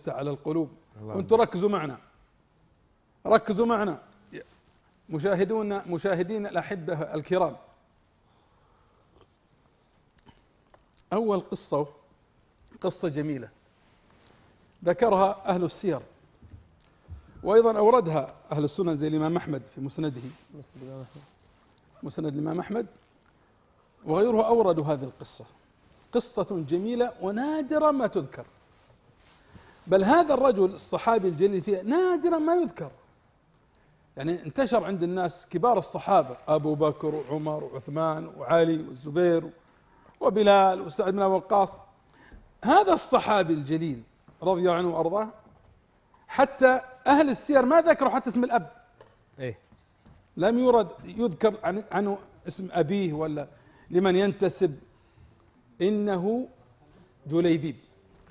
يفتح على القلوب وانتم ركزوا معنا ركزوا معنا مشاهدونا مشاهدين الأحبة الكرام أول قصة قصة جميلة ذكرها أهل السير وأيضا أوردها أهل السنن زي الإمام أحمد في مسنده مسند الإمام أحمد وغيره أوردوا هذه القصة قصة جميلة ونادرة ما تذكر بل هذا الرجل الصحابي الجليل فيه نادرا ما يذكر يعني انتشر عند الناس كبار الصحابة أبو بكر وعمر وعثمان وعلي والزبير وبلال وسعد بن وقاص هذا الصحابي الجليل رضي الله عنه وأرضاه حتى أهل السير ما ذكروا حتى اسم الأب إيه؟ لم يرد يذكر عنه اسم أبيه ولا لمن ينتسب إنه جليبيب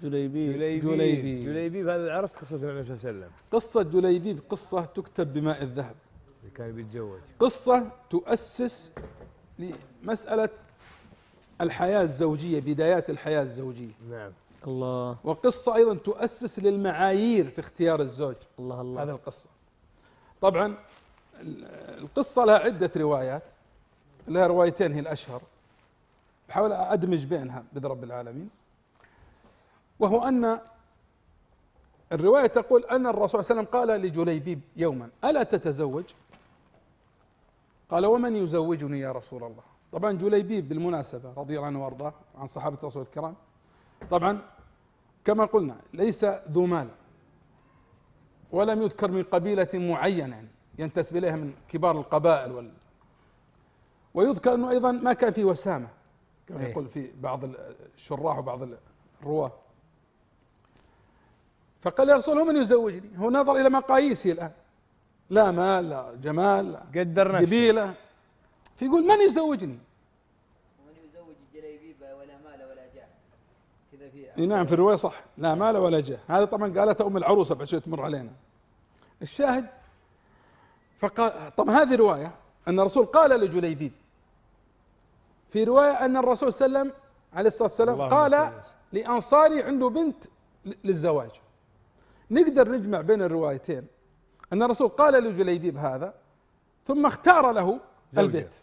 جليبيب جليبيب جليبيب, هذا عرفت قصته النبي صلى الله عليه وسلم قصة جليبيب قصة تكتب بماء الذهب اللي كان بيتزوج قصة تؤسس لمسألة الحياة الزوجية بدايات الحياة الزوجية نعم الله وقصة أيضا تؤسس للمعايير في اختيار الزوج الله الله هذه القصة طبعا القصة لها عدة روايات لها روايتين هي الأشهر بحاول أدمج بينها بإذن رب العالمين وهو أن الرواية تقول أن الرسول صلى الله عليه وسلم قال لجليبيب يوما ألا تتزوج قال ومن يزوجني يا رسول الله طبعا جليبيب بالمناسبة رضي الله عنه وارضاه عن صحابة الرسول الكرام طبعا كما قلنا ليس ذو مال ولم يذكر من قبيلة معينة يعني ينتسب إليها من كبار القبائل وال ويذكر أنه أيضا ما كان فيه وسامة كما إيه. يقول في بعض الشراح وبعض الرواه فقال يا رسول الله من يزوجني هو نظر إلى مقاييسي الآن لا مال لا جمال لا قدر نفسه فيقول من يزوجني ومن يزوج الجليبيبة ولا مال ولا جاه كذا في نعم في الرواية صح لا مال ولا جاه هذا طبعا قالته أم العروسة بعد شوي تمر علينا الشاهد فقال طبعا هذه رواية أن الرسول قال لجليبيب في رواية أن الرسول صلى الله عليه وسلم عليه الصلاة والسلام قال لأنصاري عنده بنت للزواج نقدر نجمع بين الروايتين أن الرسول قال لجليبيب هذا ثم اختار له البيت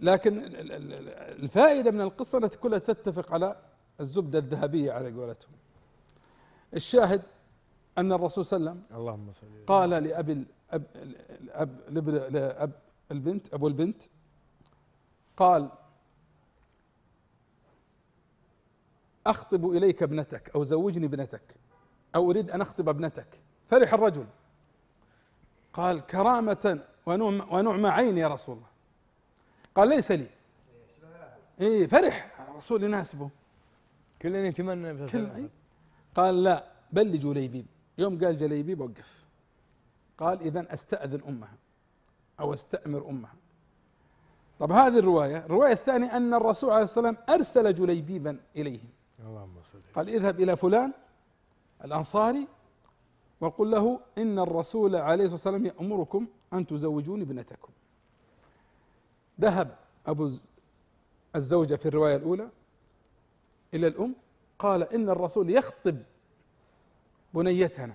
لكن الفائدة من القصة التي كلها تتفق على الزبدة الذهبية على قولتهم الشاهد أن الرسول صلى الله عليه وسلم قال لأبي الأب الأب لأب البنت أبو البنت قال أخطب إليك ابنتك أو زوجني ابنتك أو أريد أن أخطب ابنتك فرح الرجل قال كرامة ونعم عين يا رسول الله قال ليس لي إيه فرح الرسول يناسبه كل يتمنى كل إيه؟ قال لا بل لجليبيب يوم قال جليبيب وقف قال إذا أستأذن أمها أو أستأمر أمها طب هذه الرواية الرواية الثانية أن الرسول عليه الصلاة والسلام أرسل جليبيبا إليه اللهم قال اذهب إلى فلان الأنصاري وقل له إن الرسول عليه الصلاة والسلام يأمركم أن تزوجون ابنتكم ذهب أبو الزوجة في الرواية الأولى إلى الأم قال إن الرسول يخطب بنيتنا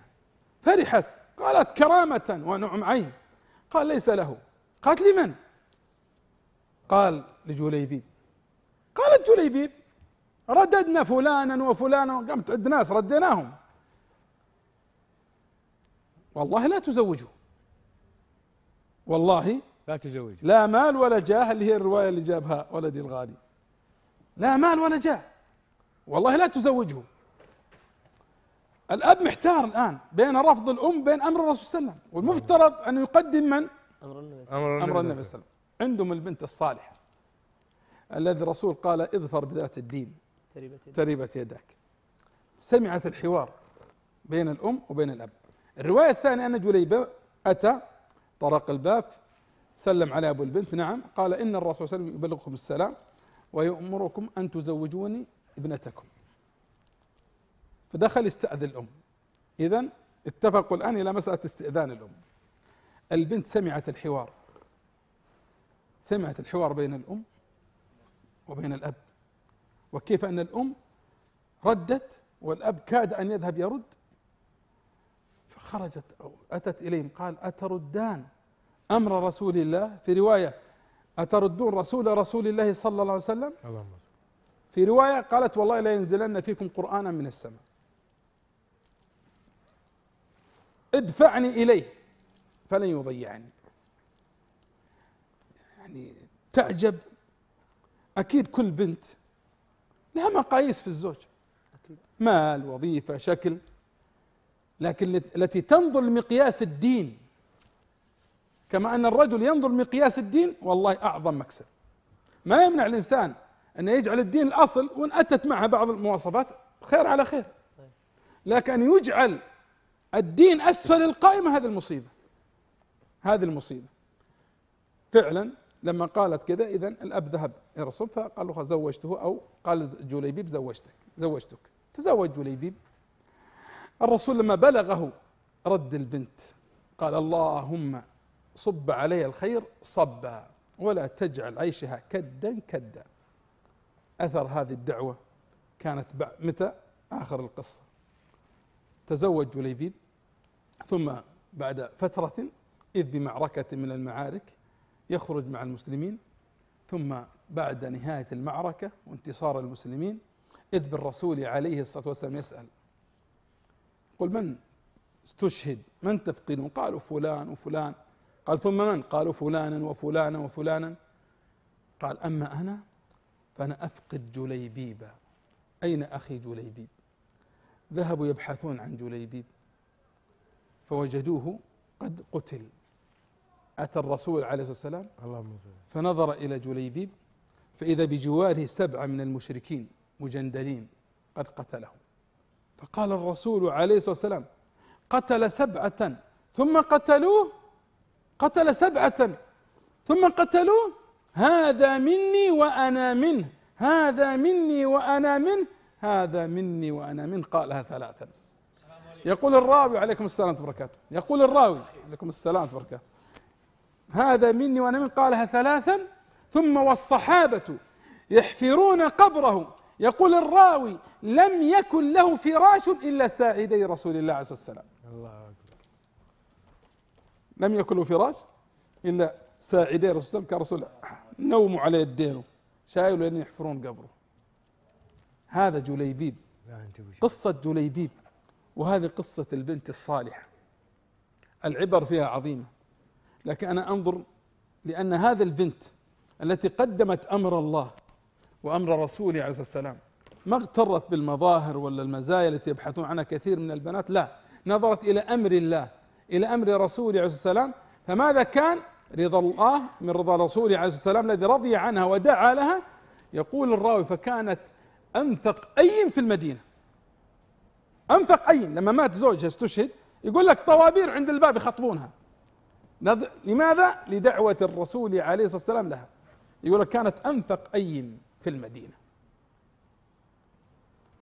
فرحت قالت كرامة ونعم عين قال ليس له قالت لمن قال لجليبيب قالت جليبيب رددنا فلانا وفلانا قامت عند ناس رديناهم والله لا تزوجه والله لا تزوجه لا مال ولا جاه اللي هي الرواية اللي جابها ولدي الغالي لا مال ولا جاه والله لا تزوجه الأب محتار الآن بين رفض الأم بين أمر الرسول صلى الله عليه وسلم والمفترض أن يقدم من أمر النبي صلى الله عليه وسلم عندهم البنت الصالحة الذي الرسول قال اظفر بذات الدين تربت يداك سمعت الحوار بين الأم وبين الأب الرواية الثانية أن جليبة أتى طرق الباب سلم على أبو البنت نعم قال إن الرسول صلى الله عليه وسلم يبلغكم السلام ويأمركم أن تزوجوني ابنتكم فدخل استأذن الأم إذا اتفقوا الآن إلى مسألة استئذان الأم البنت سمعت الحوار سمعت الحوار بين الأم وبين الأب وكيف أن الأم ردت والأب كاد أن يذهب يرد خرجت أو أتت إليهم قال أتردان أمر رسول الله في رواية أتردون رسول رسول الله صلى الله عليه وسلم في رواية قالت والله لينزلن فيكم قرآنا من السماء ادفعني إليه فلن يضيعني يعني تعجب أكيد كل بنت لها مقاييس في الزوج مال وظيفة شكل لكن التي تنظر لمقياس الدين كما ان الرجل ينظر لمقياس الدين والله اعظم مكسب ما يمنع الانسان ان يجعل الدين الاصل وان اتت معها بعض المواصفات خير على خير لكن يجعل الدين اسفل القائمه هذه المصيبه هذه المصيبه فعلا لما قالت كذا اذا الاب ذهب الى الرسول فقال له زوجته او قال جليبيب زوجتك زوجتك تزوج جليبيب الرسول لما بلغه رد البنت قال اللهم صب علي الخير صبا ولا تجعل عيشها كدا كدا أثر هذه الدعوة كانت متى آخر القصة تزوج جليبيب ثم بعد فترة إذ بمعركة من المعارك يخرج مع المسلمين ثم بعد نهاية المعركة وانتصار المسلمين إذ بالرسول عليه الصلاة والسلام يسأل قل من استشهد من تفقدون قالوا فلان وفلان قال ثم من قالوا فلانا وفلانا وفلانا قال أما أنا فأنا أفقد جليبيبا أين أخي جليبيب ذهبوا يبحثون عن جليبيب فوجدوه قد قتل أتى الرسول عليه الصلاة والسلام فنظر إلى جليبيب فإذا بجواره سبعة من المشركين مجندلين قد قتله فقال الرسول عليه الصلاه والسلام قتل سبعه ثم قتلوه قتل سبعه ثم قتلوه هذا مني وانا منه هذا مني وانا منه هذا مني وانا منه قالها ثلاثا يقول الراوي عليكم السلام وبركاته يقول الراوي عليكم السلام وبركاته هذا مني وانا منه قالها ثلاثا ثم والصحابه يحفرون قبره يقول الراوي لم يكن له فراش إلا ساعدي رسول الله عليه والسلام الله أكبر لم يكن له فراش إلا ساعدي رسول الله كرسول نوم على يدينه شايل لأن يحفرون قبره هذا جليبيب قصة جليبيب وهذه قصة البنت الصالحة العبر فيها عظيمة لكن أنا أنظر لأن هذا البنت التي قدمت أمر الله وأمر رسوله عليه الصلاة والسلام ما اغترت بالمظاهر ولا المزايا التي يبحثون عنها كثير من البنات لا نظرت إلى أمر الله إلى أمر رسوله عليه الصلاة والسلام فماذا كان رضا الله من رضا رسوله عليه الصلاة والسلام الذي رضي عنها ودعا لها يقول الراوي فكانت أنفق أي في المدينة أنفق أي لما مات زوجها استشهد يقول لك طوابير عند الباب يخطبونها لماذا؟ لدعوة الرسول عليه الصلاة والسلام لها يقول لك كانت أنفق أي في المدينة